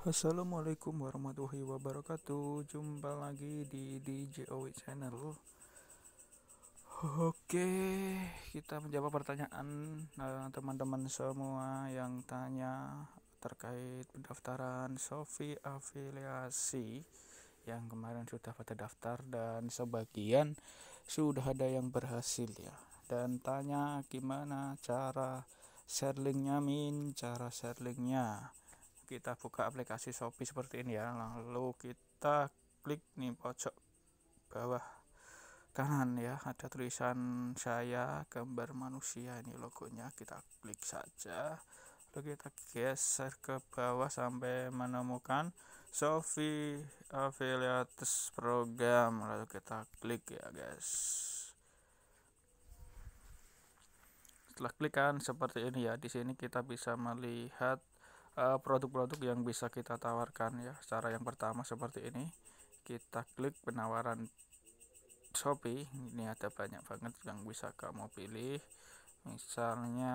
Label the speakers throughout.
Speaker 1: Assalamualaikum warahmatullahi wabarakatuh Jumpa lagi di DJOW Channel Oke Kita menjawab pertanyaan eh, Teman-teman nah, semua Yang tanya Terkait pendaftaran Sofi afiliasi Yang kemarin sudah pada daftar Dan sebagian Sudah ada yang berhasil ya Dan tanya gimana cara Share linknya min Cara share linknya kita buka aplikasi Shopee seperti ini ya lalu kita klik nih pojok bawah kanan ya ada tulisan saya gambar manusia ini logonya kita klik saja lalu kita geser ke bawah sampai menemukan Shopee Affiliates Program lalu kita klik ya guys setelah klik kan seperti ini ya di sini kita bisa melihat Eh, produk-produk uh, yang bisa kita tawarkan ya cara yang pertama seperti ini kita klik penawaran Shopee ini ada banyak banget yang bisa kamu pilih misalnya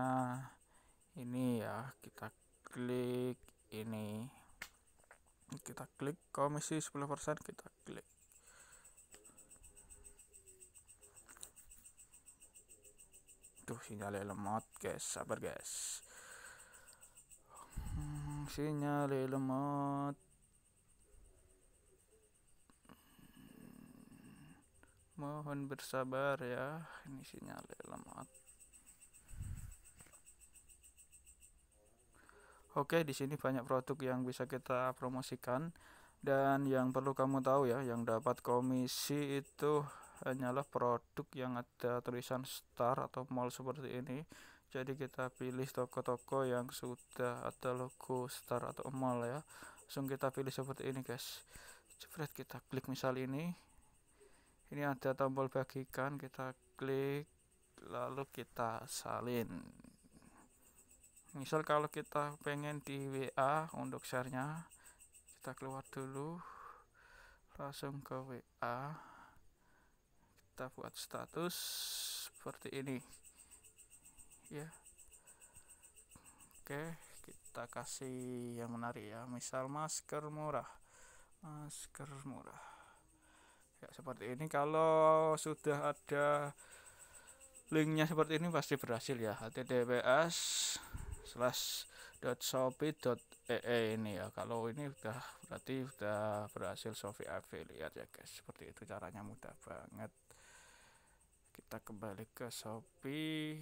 Speaker 1: ini ya kita klik ini kita klik komisi 10% kita klik tuh sinyalnya lemot guys sabar guys sinyal lemot mohon bersabar ya ini sinyal lemot Oke, di sini banyak produk yang bisa kita promosikan dan yang perlu kamu tahu ya, yang dapat komisi itu hanyalah produk yang ada tulisan star atau mall seperti ini jadi kita pilih toko-toko yang sudah ada logo star atau emal ya langsung kita pilih seperti ini guys jepret kita klik misal ini ini ada tombol bagikan kita klik lalu kita salin misal kalau kita pengen di WA untuk sharenya kita keluar dulu langsung ke WA kita buat status seperti ini ya oke kita kasih yang menarik ya misal masker murah masker murah ya seperti ini kalau sudah ada linknya seperti ini pasti berhasil ya https slash dot dot shopee ee ini ya kalau ini udah berarti udah berhasil Shopee affiliate ya guys seperti itu caranya mudah banget kita kembali ke Shopee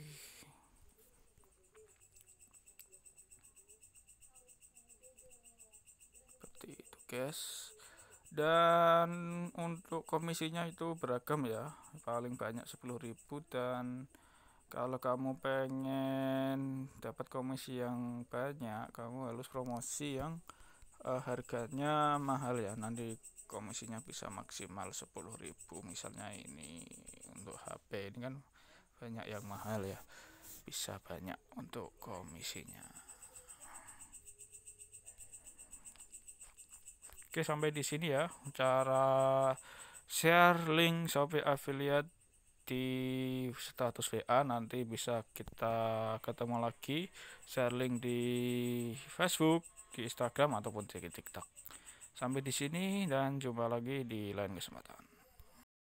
Speaker 1: podcast dan untuk komisinya itu beragam ya paling banyak 10.000 dan kalau kamu pengen dapat komisi yang banyak kamu harus promosi yang uh, harganya mahal ya nanti komisinya bisa maksimal 10.000 misalnya ini untuk HP ini kan banyak yang mahal ya bisa banyak untuk komisinya Oke, sampai di sini ya cara share link Shopee affiliate di status WA nanti bisa kita ketemu lagi share link di Facebook, di Instagram ataupun di TikTok. Sampai di sini dan jumpa lagi di lain kesempatan.